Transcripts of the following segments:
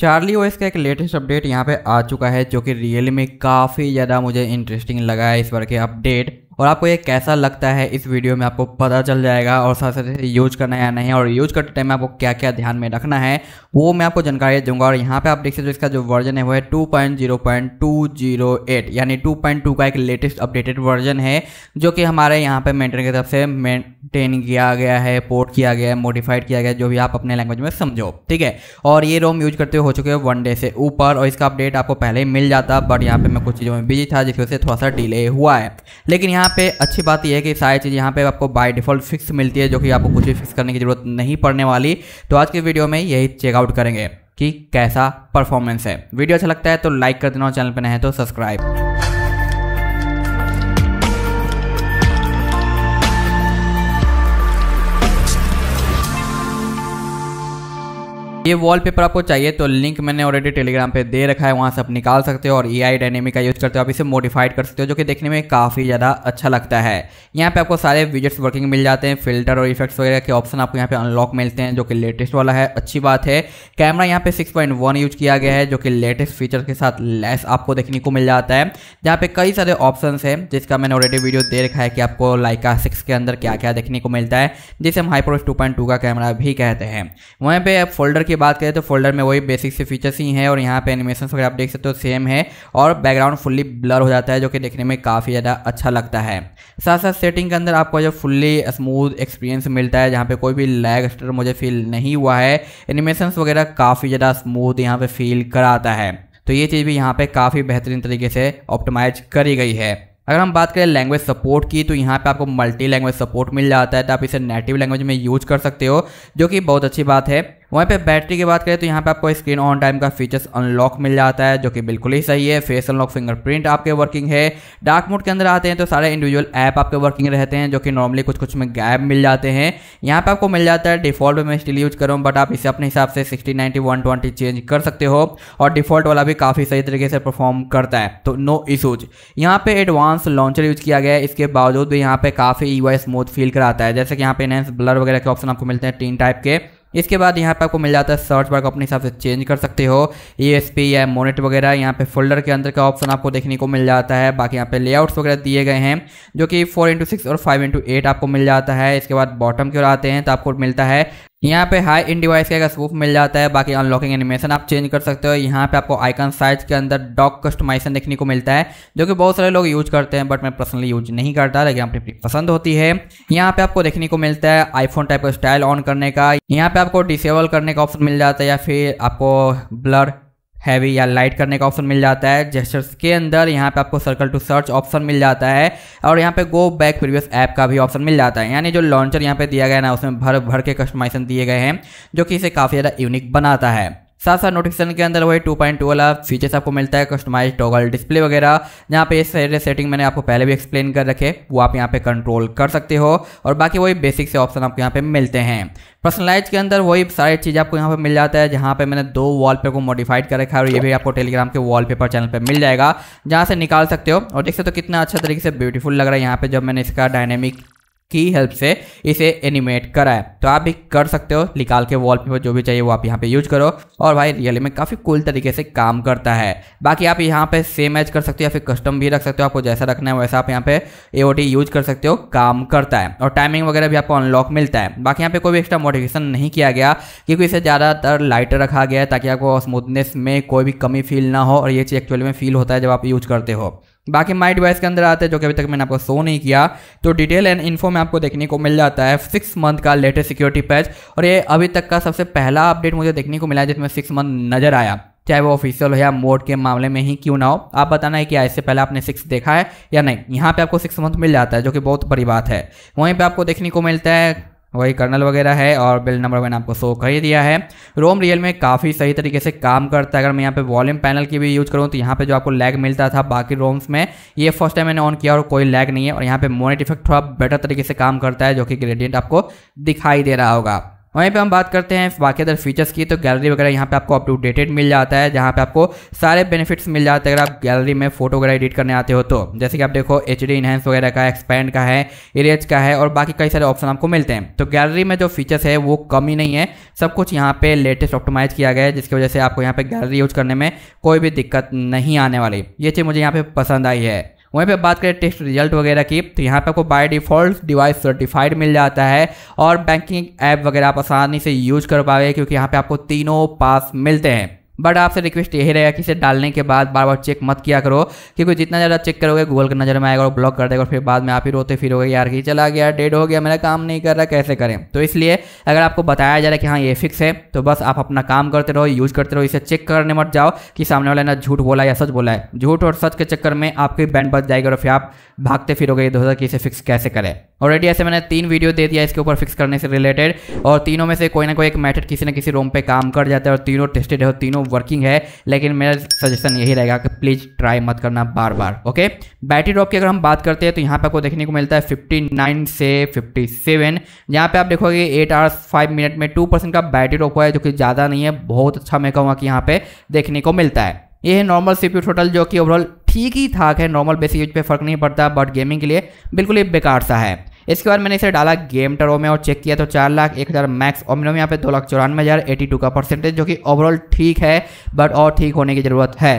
Charlie OS का एक latest update यहाँ पे आ चुका है जो कि रियल में काफ़ी ज़्यादा मुझे इंटरेस्टिंग लगा है इस बार के अपडेट और आपको ये कैसा लगता है इस वीडियो में आपको पता चल जाएगा और साथ साथ यूज करना या नहीं और यूज करते टाइम आपको क्या क्या ध्यान में रखना है वो मैं आपको जानकारी दूंगा और यहाँ पे आप देख सकते हो इसका जो वर्जन है वो है 2.0.208 यानी 2.2 का एक लेटेस्ट अपडेटेड वर्जन है जो कि हमारे यहाँ पे मेंटेन की तरफ से मेंटेन किया गया है पोर्ट किया गया है मॉडिफाइड किया गया जो भी आप अपने लैंग्वेज में समझो ठीक है और ये रोम यूज करते हो चुके हैं वन डे से ऊपर और इसका अपडेट आपको पहले ही मिल जाता बट यहाँ पे मैं कुछ चीज़ों में बिजी था जिसकी वजह से थोड़ा सा डिले हुआ है लेकिन यहाँ यहाँ पे अच्छी बात यह है कि सारी चीज़ यहाँ पे आपको बाय डिफ़ॉल्ट फिक्स मिलती है जो कि आपको कुछ भी फिक्स करने की ज़रूरत नहीं पड़ने वाली तो आज के वीडियो में यही चेकआउट करेंगे कि कैसा परफॉर्मेंस है वीडियो अच्छा लगता है तो लाइक कर देना और चैनल पर नहीं है तो सब्सक्राइब ये वॉलपेपर आपको चाहिए तो लिंक मैंने ऑलरेडी टेलीग्राम पे दे रखा है वहाँ से आप निकाल सकते हो और ए आई डायनेमिक का यूज़ करते हो आप इसे मोडिफाइड कर सकते हो जो कि देखने में काफ़ी ज़्यादा अच्छा लगता है यहाँ पे आपको सारे विजिट्स वर्किंग मिल जाते हैं फिल्टर और इफेक्ट्स वगैरह के ऑप्शन आपको यहाँ पे अनलॉक मिलते हैं जो कि लेटेस्ट वाला है अच्छी बात है कैमरा यहाँ पे सिक्स यूज किया गया है जो कि लेटेस्ट फीचर के साथ लेस आपको देखने को मिल जाता है जहाँ पे कई सारे ऑप्शन है जिसका मैंने ऑलरेडी वीडियो दे रखा है कि आपको लाइका सिक्स के अंदर क्या क्या देखने को मिलता है जिसे हम हाईप्रोस टू का कैमरा भी कहते हैं वहीं पर फोल्डर की की बात करें तो फोल्डर में वही बेसिक से फीचर्स ही हैं और यहाँ पे एनिमेशन वगैरह आप देख सकते हो सेम है और बैकग्राउंड फुल्ली ब्लर हो जाता है जो कि देखने में काफ़ी ज़्यादा अच्छा लगता है साथ साथ सेटिंग के अंदर आपको जो फुल्ली स्मूथ एक्सपीरियंस मिलता है जहाँ पर कोई भी लैग स्टर मुझे फील नहीं हुआ है एनिमेशन वगैरह काफ़ी ज़्यादा स्मूथ यहाँ पे फील कराता है तो ये चीज़ भी यहाँ पर काफ़ी बेहतरीन तरीके से ऑप्टिमाइज करी गई है अगर हम बात करें लैंग्वेज सपोर्ट की तो यहाँ पे आपको मल्टी लैंग्वेज सपोर्ट मिल जाता है तो आप इसे नेटिव लैंग्वेज में यूज कर सकते हो जो कि बहुत अच्छी बात है वहीं पे बैटरी की बात करें तो यहाँ पे आपको स्क्रीन ऑन टाइम का फीचर्स अनलॉक मिल जाता है जो कि बिल्कुल ही सही है फेस अनलॉक फिंगरप्रिंट आपके वर्किंग है डार्क मोड के अंदर आते हैं तो सारे इंडिविजुअल ऐप आपके वर्किंग रहते हैं जो कि नॉर्मली कुछ कुछ में गैप मिल जाते हैं यहाँ पे आपको मिल जाता है डिफॉल्ट में स्टिल यूज करूँ बट आप इसे अपने हिसाब से sixty ninety one twenty change कर सकते हो और डिफॉल्ट वाला भी काफ़ी सही तरीके से परफॉर्म करता है तो नो इशूज यहाँ पे एडवांस लॉन्चर यूज किया गया है इसके बावजूद भी यहाँ पे काफ़ी ई स्मूथ फील कराता है जैसे कि यहाँ पे एनहेंस ब्लर वगैरह के ऑप्शन आपको मिलते हैं तीन टाइप के इसके बाद यहाँ पर आपको मिल जाता है सर्च बार को अपने हिसाब से चेंज कर सकते हो ई e या मोनेट वगैरह यहाँ पे फोल्डर के अंदर का ऑप्शन आपको देखने को मिल जाता है बाकी यहाँ पे लेआउट्स वगैरह दिए गए हैं जो कि फोर इंटू सिक्स और फाइव इंटू एट आपको मिल जाता है इसके बाद बॉटम की ओर आते हैं तो आपको मिलता है यहाँ पे हाई इन डिवाइस का स्वूप मिल जाता है बाकी अनलॉकिंग एनिमेशन आप चेंज कर सकते हो यहाँ पे आपको आइकन साइज के अंदर डॉक कस्टमाइजेशन देखने को मिलता है जो कि बहुत सारे लोग यूज करते हैं बट मैं पर्सनली यूज नहीं करता लेकिन अपनी पसंद होती है यहाँ पे आपको देखने को मिलता है आईफोन टाइप का स्टाइल ऑन करने का यहाँ पे आपको डिसेबल करने का ऑप्शन मिल जाता है या फिर आपको ब्लर हैवी या लाइट करने का ऑप्शन मिल जाता है जेस्टर्स के अंदर यहाँ पे आपको सर्कल टू सर्च ऑप्शन मिल जाता है और यहाँ पे गो बैक प्रीवियस ऐप का भी ऑप्शन मिल जाता है यानी जो लॉन्चर यहाँ पे दिया गया है ना उसमें भर भर के कस्टमाइजेशन दिए गए हैं जो कि इसे काफ़ी ज़्यादा यूनिक बनाता है साथ साथ नोटिफिकेशन के अंदर वही टू पॉइंट टू वाला फीचर्स आपको मिलता है कस्टमाइज टॉगल डिस्प्ले वगैरह यहाँ पे सारे सेटिंग मैंने आपको पहले भी एक्सप्लेन कर रखे वो आप यहाँ पे कंट्रोल कर सकते हो और बाकी वही बेसिक से ऑप्शन आपको यहाँ पे मिलते हैं पर्सनलाइज के अंदर वही सारी चीज़ आपको यहाँ पे मिल जाता है जहाँ पे मैंने दो वॉल को मॉडिफाइड कर रखा है और ये भी आपको टेलीग्राम के वॉल चैनल पर मिल जाएगा जहाँ से निकाल सकते हो और देख सकते हो तो कितना अच्छा तरीके से ब्यूटीफुल लग रहा है यहाँ पर जब मैंने इसका डायनेमिक की हेल्प से इसे एनिमेट करा है तो आप भी कर सकते हो निकाल के वॉलपेपर जो भी चाहिए वो आप यहाँ पे यूज करो और भाई रियली में काफ़ी कूल तरीके से काम करता है बाकी आप यहाँ पे सेम एज कर सकते हो या फिर कस्टम भी रख सकते हो आपको जैसा रखना है वैसा आप यहाँ पे ए यूज कर सकते हो काम करता है और टाइमिंग वगैरह भी आपको अनलॉक मिलता है बाकी यहाँ पे कोई भी एक्स्ट्रा मोटिवेशन नहीं किया गया क्योंकि इसे ज़्यादातर लाइट रखा गया है ताकि आपको स्मूथनेस में कोई भी कमी फील ना हो और ये चीज़ एक्चुअली में फील होता है जब आप यूज करते हो बाकी माई डिवाइस के अंदर आते हैं जो कि अभी तक मैंने आपको शो नहीं किया तो डिटेल एंड इन्फो में आपको देखने को मिल जाता है सिक्स मंथ का लेटेस्ट सिक्योरिटी पैच और ये अभी तक का सबसे पहला अपडेट मुझे देखने को मिला जिसमें सिक्स मंथ नजर आया चाहे वो ऑफिशियल हो या मोड के मामले में ही क्यों ना हो आप बताना है कि इससे पहले आपने सिक्स देखा है या नहीं यहाँ पे आपको सिक्स मंथ मिल जाता है जो कि बहुत बड़ी बात है वहीं पे आपको देखने को मिलता है वही कर्नल वगैरह है और बिल नंबर मैंने आपको शो कर ही दिया है रोम रियल में काफ़ी सही तरीके से काम करता है अगर मैं यहाँ पे वॉल्यूम पैनल की भी यूज़ करूँ तो यहाँ पे जो आपको लैग मिलता था बाकी रोम्स में ये फर्स्ट टाइम मैंने ऑन किया और कोई लैग नहीं है और यहाँ पे मोनेट इफेक्ट थोड़ा बेटर तरीके से काम करता है जो कि ग्रेडियंट आपको दिखाई दे रहा होगा वहीं पे हम बात करते हैं बाकी अदर फीचर्स की तो गैलरी वगैरह यहाँ पे आपको डेटेड मिल जाता है जहाँ पे आपको सारे बेनिफिट्स मिल जाते हैं अगर आप गैलरी में फोटो वगैरह एडिट करने आते हो तो जैसे कि आप देखो एच डी इनहेंस वगैरह का एक्सपैंड का है इरेज का है और बाकी कई सारे ऑप्शन आपको मिलते हैं तो गैलरी में जो फीचर्स है वो कम ही नहीं है सब कुछ यहाँ पे लेटेस्ट ऑप्टोमाइज किया गया है जिसकी वजह से आपको यहाँ पे गैलरी यूज करने में कोई भी दिक्कत नहीं आने वाली ये चीज़ मुझे यहाँ पे पसंद आई है वहीं पे बात करें टेस्ट रिजल्ट वगैरह की तो यहाँ पे आपको बाय डिफ़ॉल्ट डिवाइस सर्टिफाइड मिल जाता है और बैंकिंग ऐप वगैरह आप आसानी से यूज कर पाए क्योंकि यहाँ पे आपको तीनों पास मिलते हैं बट आपसे रिक्वेस्ट यही रहेगा कि इसे डालने के बाद बार बार चेक मत किया करो क्योंकि जितना ज़्यादा चेक करोगे गूगल के नज़र में आएगा और ब्लॉक कर देगा और फिर बाद में आप ही रोते फिरोगे यार कि चला गया डेड हो गया मेरा काम नहीं कर रहा कैसे करें तो इसलिए अगर आपको बताया जा रहा है कि हाँ ये फिक्स है तो बस आप अपना काम करते रहो यूज करते रहो इसे चेक करने मत जाओ कि सामने वाला ना झूठ बोला या सच बोला है झूठ और सच के चक्कर में आपकी बैंड बच जाएगी और फिर आप भागते फिरोगे इधर उधर कि इसे फिक्स कैसे करें ऑलरेडी ऐसे मैंने तीन वीडियो दे दिया इसके ऊपर फिक्स करने से रिलेटेड और तीनों में से कोई ना कोई एक मैथड किसी ना किसी रोम पे काम कर जाता है और तीनों टेस्टेड है और तीनों वर्किंग है लेकिन मेरा सजेशन यही रहेगा कि प्लीज़ ट्राई मत करना बार बार ओके बैटरी ड्रॉप की अगर हम बात करते हैं तो यहाँ पर आपको देखने को मिलता है फिफ्टी से फिफ्टी सेवन यहाँ पर आप देखोगे एट आवर्स फाइव मिनट में टू का बैटरी ड्रॉप हुआ है जो कि ज़्यादा नहीं है बहुत अच्छा मैं कहूँगा कि यहाँ पर देखने को मिलता है ये है नॉर्मल सीपीयू टोटल जो कि ओवरऑल ठीक ही ठाक है नॉर्मल बेसिक यूज पे फर्क नहीं पड़ता बट गेमिंग के लिए बिल्कुल ही बेकार सा है इसके बाद मैंने इसे डाला गेम टरो में और चेक किया तो चार लाख एक हज़ार मैक्स और मिनिमम यहाँ पे दो लाख चौरानवे हज़ार एटी टू का परसेंटेज जो कि ओवरऑल ठीक है बट और ठीक होने की ज़रूरत है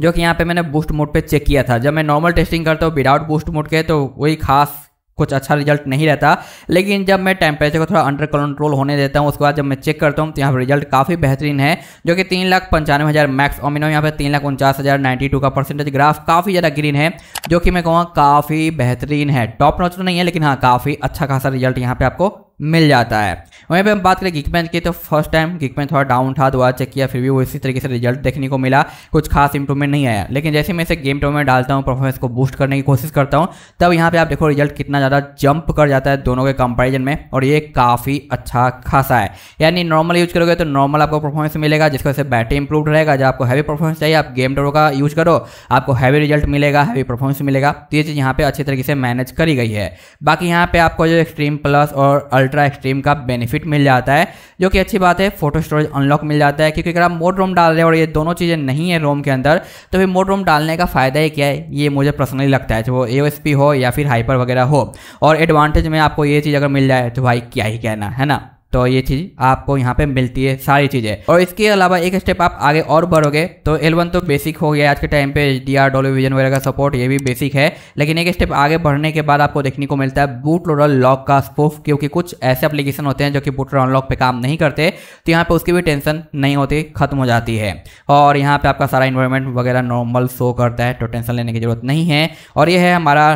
जो कि यहाँ पे मैंने बूस्ट मोड पे चेक किया था जब मैं नॉर्मल टेस्टिंग करता हूँ विदाउट बूस्ट मोड के तो वही खास कुछ अच्छा रिजल्ट नहीं रहता लेकिन जब मैं टेम्परेचर को थोड़ा अंडर कंट्रोल होने देता हूँ उसके बाद जब मैं चेक करता हूँ तो यहाँ पर रिजल्ट काफ़ी बेहतरीन है जो कि तीन लाख पंचानवे हज़ार मैक्स ओमिनो यहाँ पर तीन लाख उनचास हज़ार नाइन्टी टू का परसेंटेज ग्राफ काफ़ी ज़्यादा ग्रीन है जो कि मैं कहूँगा काफ़ी बेहतरीन है टॉप नॉच तो नहीं है लेकिन हाँ काफ़ी अच्छा खासा रिजल्ट यहाँ पर आपको मिल जाता है वहीं पे हम बात करें गिकमैन की तो फर्स्ट टाइम गिकमेंच थोड़ा डाउन था दोबारा चेक किया फिर भी वो इसी तरीके से रिजल्ट देखने को मिला कुछ खास इंप्रूवमेंट नहीं आया लेकिन जैसे मैं इसे गेम टो में डालता हूँ परफॉर्मेंस को बूस्ट करने की कोशिश करता हूँ तब यहाँ पर आप देखो रिजल्ट कितना ज़्यादा जंप कर जाता है दोनों के कंपेरिजन में और ये काफ़ी अच्छा खासा है यानी नॉर्मल यूज करोगे तो नॉर्मल आपको परफॉर्मेंस मिलेगा जिसकी वजह से बैटरी इंप्रूव रहेगा जब आपको हैवी परफॉर्मेंस चाहिए आप गेम टोरो का यूज करो आपको हैवी रिजल्ट मिलेगा हैवी परफॉर्मेंस मिलेगा तो ये चीज़ यहाँ पे अच्छी तरीके से मैनेज करी गई है बाकी यहाँ पे आपको जो एक्सट्रीम प्लस और अल्ट्रा एक्सट्रीम का बेनिफिट मिल जाता है जो कि अच्छी बात है फोटो स्टोरेज अनलॉक मिल जाता है क्योंकि अगर आप मोड रोम डाल रहे हो और ये दोनों चीज़ें नहीं है रोम के अंदर तो फिर मोड रोम डालने का फ़ायदा ही क्या है ये मुझे पर्सनली लगता है चाहे वो ए हो या फिर हाइपर वगैरह हो और एडवांटेज में आपको ये चीज़ अगर मिल जाए तो भाई क्या ही कहना है ना तो ये चीज़ आपको यहाँ पे मिलती है सारी चीज़ें और इसके अलावा एक स्टेप आप आगे और बढ़ोगे तो एल तो बेसिक हो गया आज के टाइम पे H D R W vision वगैरह का सपोर्ट ये भी बेसिक है लेकिन एक स्टेप आगे बढ़ने के बाद आपको देखने को मिलता है बूट लोडर लॉक का स्पूफ क्योंकि कुछ ऐसे एप्लीकेशन होते हैं जो कि बूट लोडर अनलॉक पर काम नहीं करते तो यहाँ पर उसकी भी टेंशन नहीं होती खत्म हो जाती है और यहाँ पर आपका सारा इन्वायरमेंट वगैरह नॉर्मल शो करता है तो टेंशन लेने की जरूरत नहीं है और ये है हमारा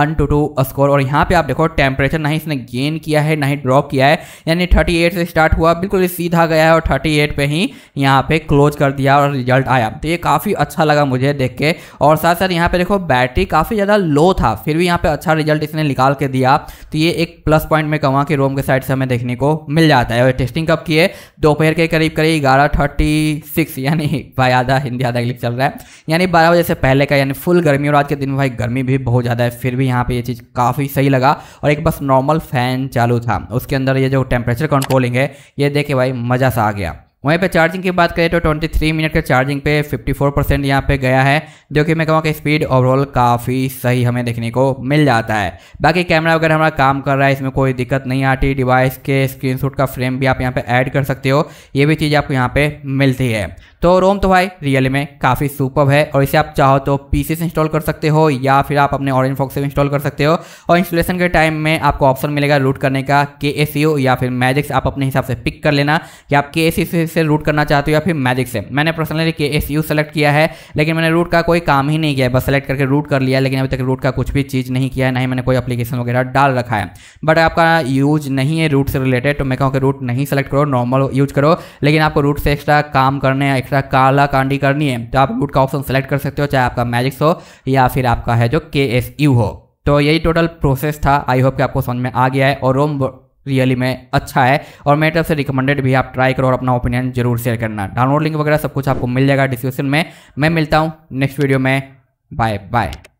अन टू टू स्कोर और यहाँ पे आप देखो टेम्परेचर ना ही इसने गेन किया है ना ही ड्रॉप किया है यानी 38 से स्टार्ट हुआ बिल्कुल सीधा गया है और 38 पे ही यहाँ पे क्लोज कर दिया और रिजल्ट आया तो ये काफ़ी अच्छा लगा मुझे देख के और साथ साथ यहाँ पे देखो बैटरी काफ़ी ज़्यादा लो था फिर भी यहाँ पे अच्छा रिजल्ट इसने निकाल के दिया तो ये एक प्लस पॉइंट में कहूँगा कि रोम के साइड से हमें देखने को मिल जाता है और टेस्टिंग कब किए दोपहर के करीब करीब ग्यारह थर्टी सिक्स यानी भाई आधा हिंदी आधा क्लिक चल रहा है यानी बारह बजे से पहले का यानी फुल गर्मी और आज के दिन भाई गर्मी भी बहुत ज़्यादा है फिर भी भी यहाँ पे ये चीज़ काफ़ी सही लगा और एक बस नॉर्मल फ़ैन चालू था उसके अंदर ये जो टेम्परेचर कंट्रोलिंग है ये देखे भाई मज़ा सा आ गया वहीं पे चार्जिंग की बात करें तो 23 मिनट के चार्जिंग पे 54 परसेंट यहाँ पे गया है जो कि मैं कहूँ कि स्पीड ओवरऑल काफ़ी सही हमें देखने को मिल जाता है बाकी कैमरा वगैरह हमारा काम कर रहा है इसमें कोई दिक्कत नहीं आती डिवाइस के स्क्रीनशॉट का फ्रेम भी आप यहाँ पे ऐड कर सकते हो ये भी चीज़ आपको यहाँ पर मिलती है तो रोम तो भाई रियल में काफ़ी सुपर है और इसे आप चाहो तो पी से इंस्टॉल कर सकते हो या फिर आप अपने ऑरेंज फॉक्स से भी इंस्टॉल कर सकते हो और इंस्टॉलेशन के टाइम में आपको ऑप्शन मिलेगा रूट करने का के e या फिर मैजिक्स आप अपने हिसाब से पिक कर लेना कि आप के e से से रूट करना चाहते हो या फिर मैजिक से मैंने पर्सनली के एस यू सेलेक्ट किया है लेकिन मैंने रूट का कोई काम ही नहीं किया बस सेलेक्ट करके रूट कर लिया लेकिन अभी तक रूट का कुछ भी चीज़ नहीं किया है ना ही मैंने कोई अपलीकेशन वगैरह डाल रखा है बट आपका यूज नहीं है रूट से रिलेटेड तो मैं कहूँ कि रूट नहीं सेलेक्ट करो नॉर्मल यूज करो लेकिन आपको रूट से एक्स्ट्रा काम करने है एक्स्ट्रा काला कांडी करनी है तो आप रूट का ऑप्शन सेलेक्ट कर सकते हो चाहे आपका मैजिक्स हो या फिर आपका है जो के एस यू हो तो यही टोटल प्रोसेस था आई होप कि आपको समझ में आ गया है और रोम रियली में अच्छा है और मेरी तरफ से रिकमेंडेड भी आप ट्राई करो और अपना ओपिनियन जरूर शेयर करना डाउनलोड लिंक वगैरह सब कुछ आपको मिल जाएगा डिस्क्रिप्शन में मैं मिलता हूँ नेक्स्ट वीडियो में बाय बाय